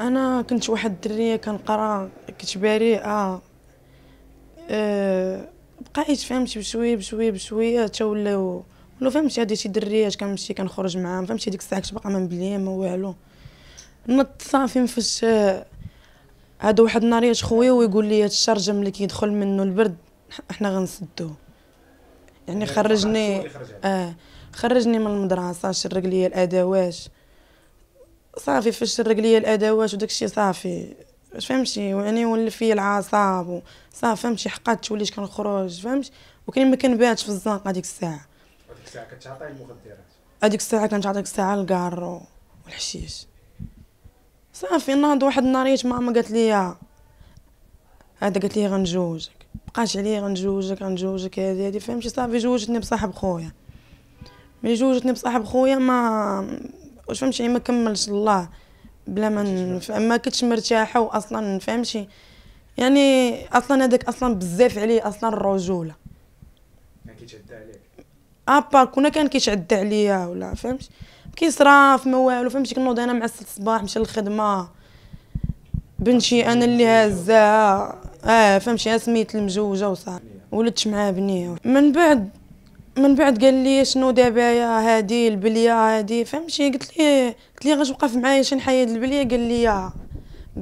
انا كنت واحد الدريه كنقرا كنت بريئه أه, آه، بقيت فهمتي بشويه بشويه بشويه تا ولاو ولاو فهمتي هادي شي دريات كنمشي كنخرج معاهم فهمتي ديك الساعه كنت باقا ما مبليه ما والو نط صافي فاش هذا آه، واحد النهار خويا ويقول لي هاد الشرجم اللي كيدخل منه البرد حنا غنسدوه يعني إيه، خرجني اه خرجني من المدرسه شرق لي الادوات صافي فاش تسرق ليا الادوات وداك الشيء صافي فهمتي يعني ولف فيا العصاب صافي فهمتي حقات وليت كنخرج فهمت وكاين ما كنباتش في الزنقه هذيك الساعه هذيك الساعه كتعطي المخدرات هذيك الساعه كنتعطي الساعه الكار والحشيش صافي ناض واحد النهاريات ماما قالت لي هذا قالت لي غنجوجك بقاش عليا غنجوجك غنجوجك هذه هذه فهمتي صافي جوجتني بصاحب خويا ملي جوجتني بصاحب خويا ما واش يعني ما كملش الله بلا ما ما كنتش مرتاحه واصلا فهمتي يعني اصلا هذاك اصلا بزاف عليه اصلا الرجوله كيتعدى عليك ابار آه، كنا كان كيتعدى عليا ولا فهمت كيصراف ما والو فهمتي كنوض انا مع 6 الصباح مشى للخدمه بنتي انا اللي هزاها اه فهمتي سميت المجوجه وصافي ولدت معاه بنيه من بعد من بعد قال لي شنو دابا يا هادي البليه هادي فهمتي قلت لي قلت غاش غتوقف معايا شي نحيد البليه قال لي آه.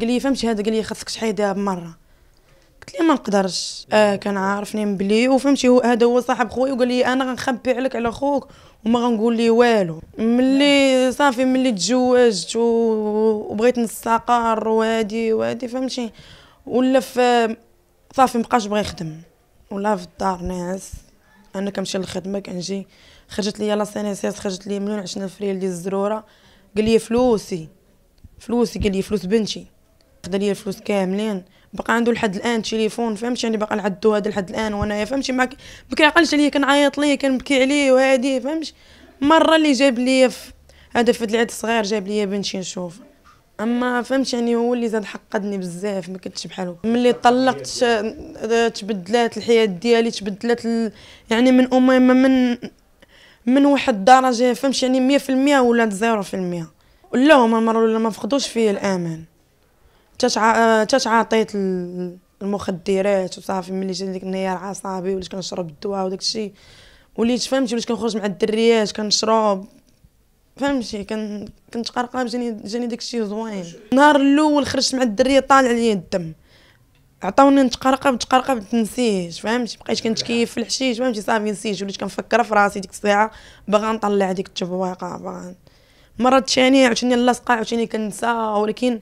قال لي فهمتي هذا قال لي خاصك تحيدها بمره قلت لي ما نقدرش آه كان عارفني مبلي وفهمتي هو هذا هو صاحب خويا وقال لي انا غنخبي عليك على خوك وما غنقول لي والو ملي صافي ملي تزوجت وبغيت نستقر وهادي وهادي فهمتي ولا في صافي مبقاش بغا يخدم ولا في الدار ناعس انا كنمشي للخدمه كنجي خرجت ليا لا سينيسيس خرجت ليا مليون عشرين الف ريال ديال الزروره قال لي فلوسي فلوسي قال لي فلوس بنتي خدا ليا الفلوس كاملين بقى عنده لحد الان تليفون فهمتي يعني باقا نعدو هذا لحد الان وانا فهمتي ما كيعقلش عليا كنعيط ليه كنبكي عليه وهادي فهمتي مره اللي جاب لي هذا في العيد الصغير جاب لي بنتي نشوف اما فهمت يعني هو اللي زاد حقدني بزاف ما كنتش بحالو ملي طلقت آه، تبدلات الحياه ديالي تبدلات ال... يعني من اميمه من من واحد الدرجه فهمت يعني 100% ولا 0% ولا هما مرة ولا ما فقدوش فيا الامان تتع... آه، عطيت المخدرات وصافي ملي جات ديك النيار عصابي وليت كنشرب الدواء وداك الشيء وليت فهمتي وليت كنخرج مع الدريات كنشرب فهمتي كان كنت قرقه جاني جاني داكشي زوين النهار الاول خرجت مع الدريه طالع لي الدم عطاوني نتقرقب تقرقب تنسيش فهمتي بقيت كنتكيف في الحشيش فهمتي صافي نسيت وليت كنفكر في راسي ديك الساعه باغا نطلع ديك التبويقه باغا مره ثانيه عاوتاني لاصقة عاوتاني كنسى ولكن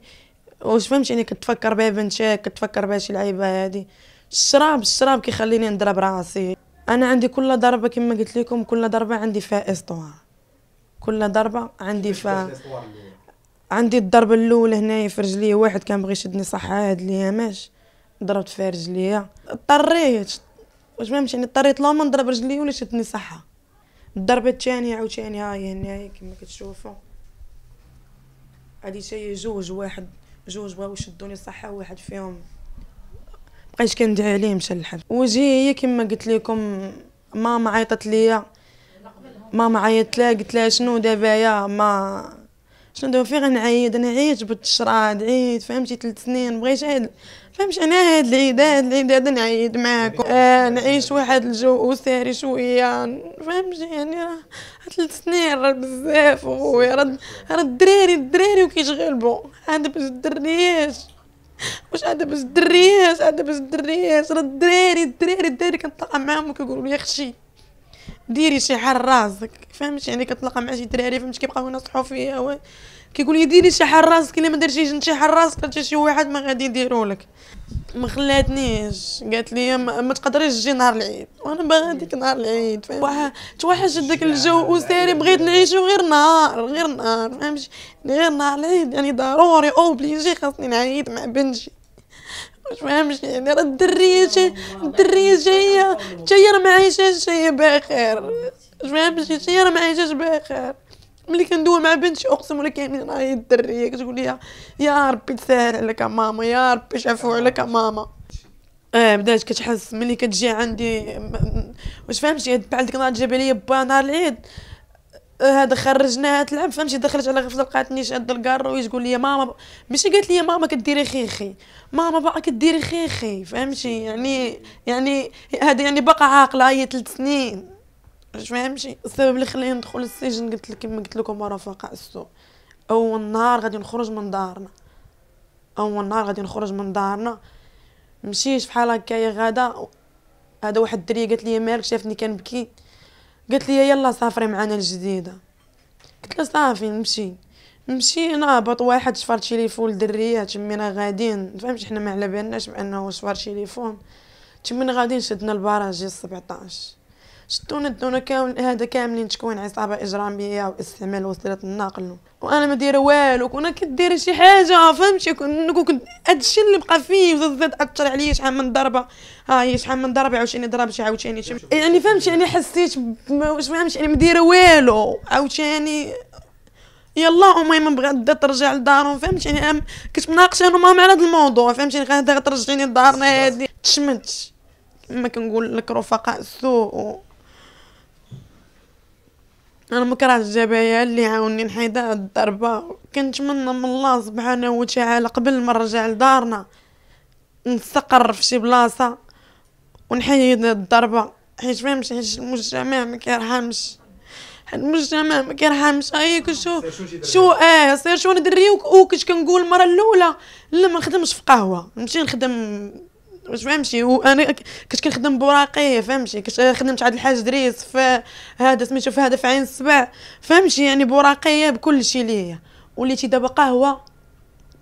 واش فهمتي يعني كتفكر بها بنتك كتفكر بها شي لعيبه هادي الشراب الشراب كيخليني نضرب راسي انا عندي كل ضربه كما قلت لكم كل ضربه عندي فيها استوار كل ضربه عندي ف عندي الضربه الاولى هنايا في رجليا واحد كان بغي يشدني صح هاد ليا ماش ضربت في رجليا اضطريت واش ما يعني اضطريت لهم نضرب رجلي ولا شدني صحة الضربة الثانية عاوتاني هاي هنايا كما كتشوفوا هادي شي جوج واحد جوج بغاو يشدوني صحة واحد فيهم بقيت كندعي عليه مشى للحبس وجهي هي كما قلت لكم ماما عيطت ليا ماما عيطت لها قلت لها شنو دابا يا ما شنو دابا فين غنعيد انا عييت جبت الشراد فهمتي ثلاث سنين بغيت عيد فهمتي انا هاد العيد هاد العيد هذا نعيد معاكم يعني آه يعني نعيش واحد الجو اسري شويه فهمتي يعني راه ثلاث سنين راه بزاف اخويا راه الدراري الدراري وكيتغلبوا هذا باش الدريات واش هذا باش الدريات هذا باش الدريات راه الدراري الدراري الدراري كنتلاقى معاهم وكيقولوا لي خشي ديري شي حال راسك فهمتي يعني كتلاقى مع شي دراري فهمتي كيبقاو ينصحو فيا و كيقول لي ديري شي حال راسك الا ما درتيش انت شي حال راسك حتى شي واحد ما غادي يديروا لك ما خلاتنيش قالت لي ما, ما تقدريش تجي نهار العيد وانا باغا ديك نهار العيد توحشت داك الجو وساري بغيت نعيشو غير نهار غير نهار فهمتي غير نهار العيد يعني ضروري اوبليجي خاصني نعيد مع بنتي واش فاهمش يعني راه الدريه جاي الدريه جايه جايه راه ما عايشاش جايه بخير ما فاهمش جايه راه ما عايشاش بخير ملي كندوي مع بنتي اقسم لك يعني هي الدريه كتقول لي يا ربي تسهل عليك ماما يا ربي شافو عليك ماما اه بدات كتحس ملي كتجي عندي واش فهمتي بعد ديك النهار جاب لي با نهار العيد أه، هذا خرجناها تلعب فهمتي دخلت على غفله لقاتني شاد الكار وتقول لي ماما ماشي قالت لي ماما كديري خيخي ماما باقا كديري خيخي فهمتي يعني يعني هذا يعني باقا عاقله هي ثلاث سنين واش فهمتي السبب اللي خلاني ندخل السجن قلت لك كما قلت لكم رفقاء السوء اول نهار غادي نخرج من دارنا اول نهار غادي نخرج من دارنا مشيت بحال هكايا غاده هذا واحد الدريه قالت لي مالك شافتني كنبكي قالت لي يلا سافري معانا الجديده قلت لها صافي نمشي نمشي نهبط واحد شفر تيليفون للدريات تمينا راه غاديين فهمت حنا ما على بالناش بانه شفر تيليفون تمينا غاديين شدنا البراجي 17 شتونا دونا كامل هذا كاملين تكوين عصابه اجراميه واستعمال وسيلة النقل وانا ما دايره والو كنا كدير شي حاجه فهمتي كنت هادشي اللي بقى فيه وزاد اثر عليا شحال من ضربه ها هي شحال من ضربه عاوتاني شي عاوتاني يعني فهمتي يعني حسيت واش فهمتي يعني ما دايره والو عاوتاني يلا ما بغات ترجع لدارهم فهمتي يعني كنت مناقشه انا ماما على هذا الموضوع فهمتي يعني غادي ترجعيني لدارنا هادي تشمت كما كنقول لك رفقاء السوء انا مكره الجبايا اللي عاوني هاد الضربه كنتمنى من الله سبحانه وتعالى قبل ما نرجع لدارنا نستقر في شي بلاصه ونحيد الضربه حيت فهمت حيت المجتمع ما كيرحمش المجتمع ما كيرحمش اي كنشوف شو اه سير شو انا دري وكنت كنقول المره الاولى لا ما نخدمش في قهوه نمشي نخدم واش فهمتي وانا كنت كنخدم بوراقي فهمتي كنت خدمت عند الحاج دريس في هذا سميتو في هذا في عين السبع فهمتي يعني بوراقيه بكل شيء ليا وليتي دابا قهوه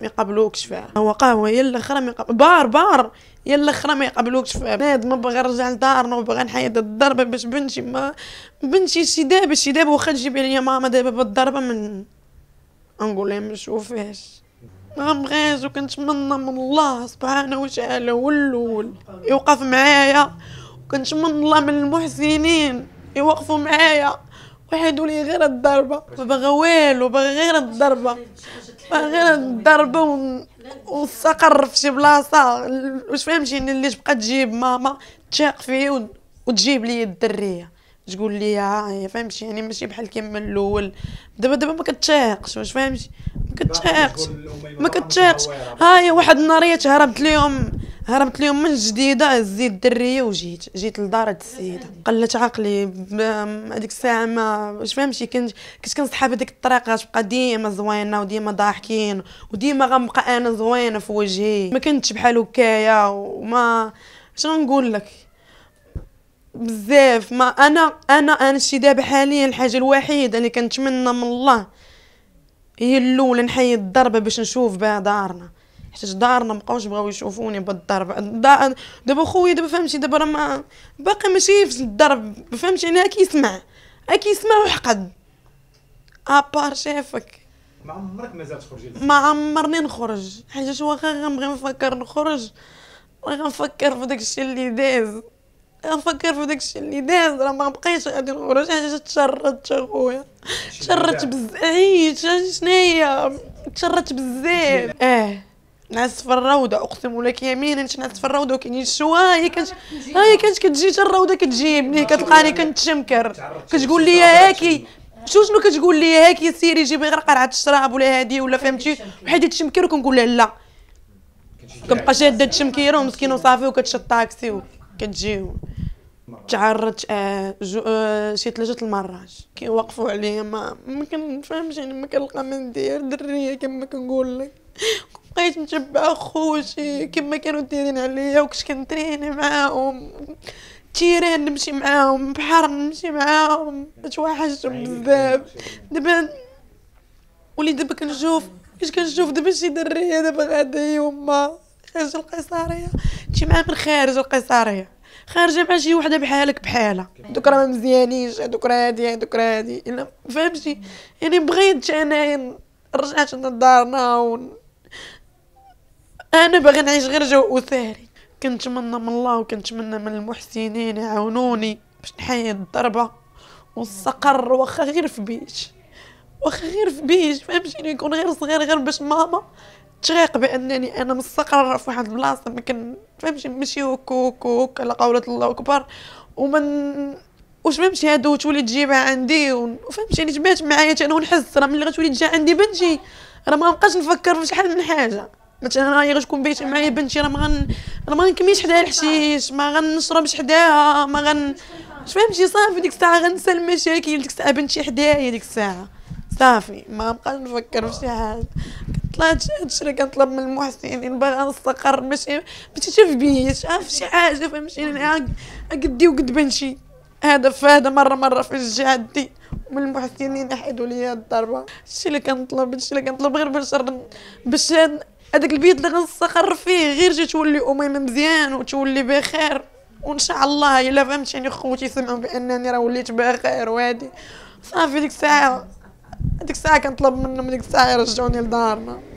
ما يقبلوكش فيها هو قهوه هي الاخرى ما يقبل بار بار هي الاخرى ما يقبلوكش فيها بنادم ما بغى نرجع لدارنا وبغى نحيد الضربه باش بنتي ما بنتي شي دابا شي دابا واخا تجيب عليا ماما دابا بالضربه من نقول لها ما نشوفهاش مغمغاز وكنتمنى من الله سبحانه وتعالى هو الاول يوقف معايا وكنتمنى الله من المحسنين يوقفوا معايا وحيدوا لي غير الضربه ما والو بغى غير الضربه بغى غير الضربه والسقر ونستقر في شي بلاصه واش فهمتيني اللي تبقى تجيب ماما تشاق فيه وتجيب لي الدريه تقول لي ها آه، فهمتي يعني ماشي بحال كيما الاول دابا دابا ما كتشاهقش واش فهمتي ما كتشاهقش ما كتشاهقش ها هي واحد النهاريات هربت ليهم هربت ليهم من جديده هزيت الدريه وجيت جيت لدار هاد السيده قلت عقلي هذيك الساعه ما واش فهمتي كنت كنت كنصحاب هذيك الطريقه تبقى ديما زوينه وديما ضاحكين وديما غنبقى انا زوينه في وجهي ما كنتش بحال هكايا وما شنو نقول لك بزاف ما انا انا انا شي دابا حاليا الحاجه الوحيده اللي كنتمنى من الله هي الاولى نحيد الضربه باش نشوف بها دارنا حيت دارنا مبقاوش بغاو يشوفوني بالضرب دابا خويا دابا فهمتي دابا راه ما باقي ماشي في الضرب فهمتي انا كيسمع كيسمع وحقد ابار شافك ما عمرك مازال تخرجي ما عمرني نخرج حيت واخا غنبغي نفكر نخرج غنفكر في داكشي اللي داز نفكر في داكشي اللي داز راه ما بقيتش غادي نخرج حاجه تشرت اخويا تشرت بزاف اي شناهي تشرت بزاف اه ناس في الروضه اقسم لك يمينا ناس في الروضه وكاين الشوا هي كانت هي كانت كتجي حتى الروضه كتجيبني كتلقاني كنتشمكر كتقول لي هاكي شو شنو كتقول لي هاكي سيري جيبي غير قرعه الشراب ولا هادي ولا فهمتي وحيد تشمكر وكنقول لها لا كنبقى شاده تشمكيرو مسكين وصافي وكتشد طاكسي كتجيهم تعرضت آه جو آه شي ثلاثه المرات كيوقفوا عليا ما ما كنفهمش يعني ما كنلقى ما ندير دريه كما كنقول لك بقيت متبع خوتي كما كانوا دايرين عليا وكنت كنتريني معاهم تيران نمشي معاهم بحر نمشي معاهم توحشتهم بزاف دابا وليت دابا كنشوف كنت كنشوف دابا شي دريه دابا غادا يما خارج القيصريه مشيتي معاه من خارج القيصريه خارجه مع شي وحده بحالك بحالها دوك راه ما مزيانينش دوك راه هادي دوك راه هادي الا فهمتي يعني بغيت انايا رجعت لدارنا ون... انا باغي نعيش غير جو اسري كنتمنى من الله وكنتمنى من المحسنين يعاونوني باش نحيد الضربه ونستقر واخا غير في بيت واخا غير في بيت فهمتيني يكون غير صغير غير باش ماما تشريق بانني انا مستقره في واحد البلاصه ما كنفهمش ماشي هوك هوك هوك على قولة الله اكبر ومن واش فهمتي هادو تولي تجيبها عندي وفهمتي يعني جبات معايا انا ونحس راه ملي غتولي تجي عندي بنتي راه ما غنبقاش نفكر في شحال من حاجه مثلا هي غتكون بيتي معايا بنتي راه ما غن راه ما غنكميش حداها الحشيش ما غنشربش حداها ما غن فهمتي صافي ديك الساعه غنسى المشاكل ديك الساعه بنتي حدايا ديك الساعه صافي ما بقاش نفكر في شي حاجه هادشي اللي كنطلب من المحسنين باغا نستقر ماشي باش شاف بيه شاف شي حاجه انا قدي وقد بنشي هذا فهذا مره مره في جهدي من المحسنين حيدوا لي الضربه الشيء اللي كنطلب الشيء اللي كنطلب غير باش باش هذاك البيت اللي غنستقر فيه غير جات تولي اميمه مزيان وتولي بخير وان شاء الله الا فهمتيني يعني خوتي سمعوا بانني راه وليت بخير وهادي صافي ديك الساعه ديك الساعه كنطلب منهم ديك الساعه يرجعوني لدارنا